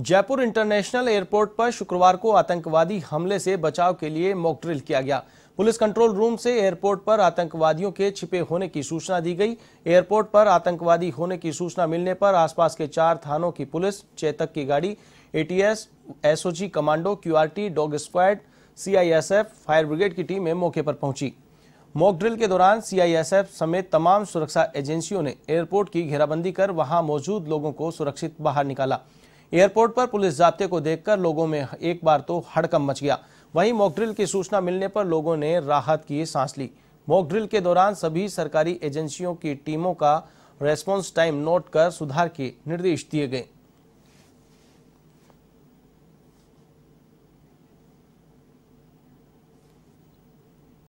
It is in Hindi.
जयपुर इंटरनेशनल एयरपोर्ट पर शुक्रवार को आतंकवादी हमले से बचाव के लिए मॉकड्रिल किया गया पुलिस कंट्रोल रूम से एयरपोर्ट पर आतंकवादियों के छिपे होने की सूचना दी गई एयरपोर्ट पर आतंकवादी होने की सूचना मिलने पर आसपास के चार थानों की पुलिस चेतक की गाड़ी ATS SOG commando QRT dog squad CISF fire brigade की टीमें मौके पर पहुंची मॉक ड्रिल के दौरान सीआईएसएफ समेत तमाम सुरक्षा एजेंसियों ने एयरपोर्ट की घेराबंदी कर वहां मौजूद लोगों को सुरक्षित बाहर निकाला एयरपोर्ट पर पुलिस जाब्ते को देखकर लोगों में एक बार तो हड़कम मच गया वहीं मॉकड्रिल की सूचना मिलने पर लोगों ने राहत की सांस ली मॉकड्रिल के दौरान सभी सरकारी एजेंसियों की टीमों का रेस्पॉन्स टाइम नोट कर सुधार के निर्देश दिए गए